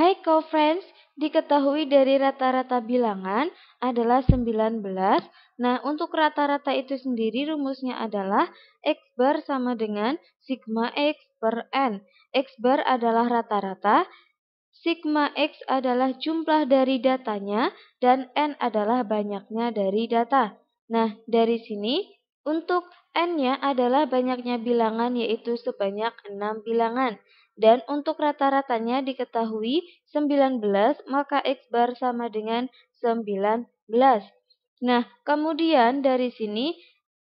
Hai kau friends, diketahui dari rata-rata bilangan adalah 19. Nah, untuk rata-rata itu sendiri rumusnya adalah X bar sama dengan sigma X per N. X bar adalah rata-rata, sigma X adalah jumlah dari datanya, dan N adalah banyaknya dari data. Nah, dari sini untuk N-nya adalah banyaknya bilangan yaitu sebanyak 6 bilangan dan untuk rata-ratanya diketahui 19, maka X bar sama dengan 19. Nah, kemudian dari sini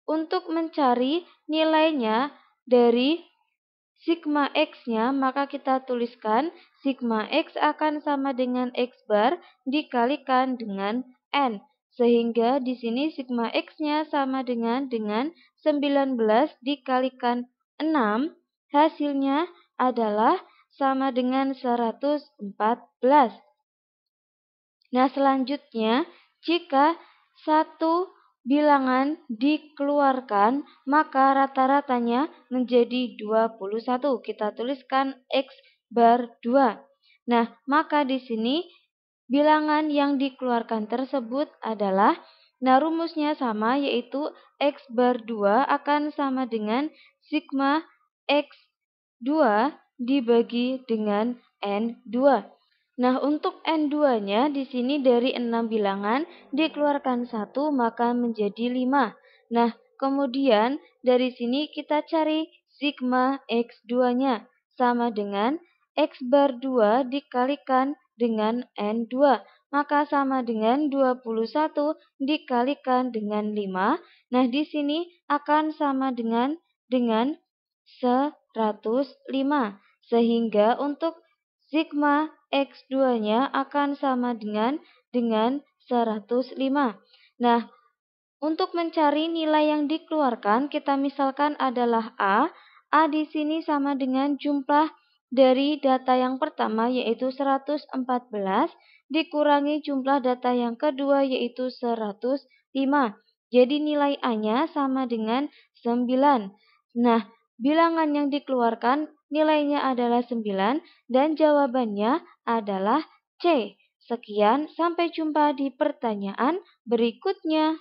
untuk mencari nilainya dari sigma x-nya, maka kita tuliskan sigma x akan sama dengan x bar dikalikan dengan n. Sehingga di sini sigma x-nya sama dengan dengan 19 dikalikan 6, hasilnya adalah sama dengan 114. Nah, selanjutnya jika satu bilangan dikeluarkan, maka rata-ratanya menjadi 21. Kita tuliskan X bar 2. Nah, maka di sini bilangan yang dikeluarkan tersebut adalah Nah, rumusnya sama yaitu X bar 2 akan sama dengan sigma X 2 dibagi dengan N2. Nah, untuk N2-nya di sini dari 6 bilangan dikeluarkan 1 maka menjadi 5. Nah, kemudian dari sini kita cari sigma X2-nya sama dengan X bar 2 dikalikan dengan N2. Maka sama dengan 21 dikalikan dengan 5. Nah, di sini akan sama dengan dengan 105. Sehingga untuk sigma X2-nya akan sama dengan dengan 105. Nah, untuk mencari nilai yang dikeluarkan, kita misalkan adalah A. A di sini sama dengan jumlah dari data yang pertama yaitu 114 dikurangi jumlah data yang kedua yaitu 105. Jadi nilai A-nya sama dengan 9. Nah, Bilangan yang dikeluarkan nilainya adalah 9 dan jawabannya adalah C. Sekian, sampai jumpa di pertanyaan berikutnya.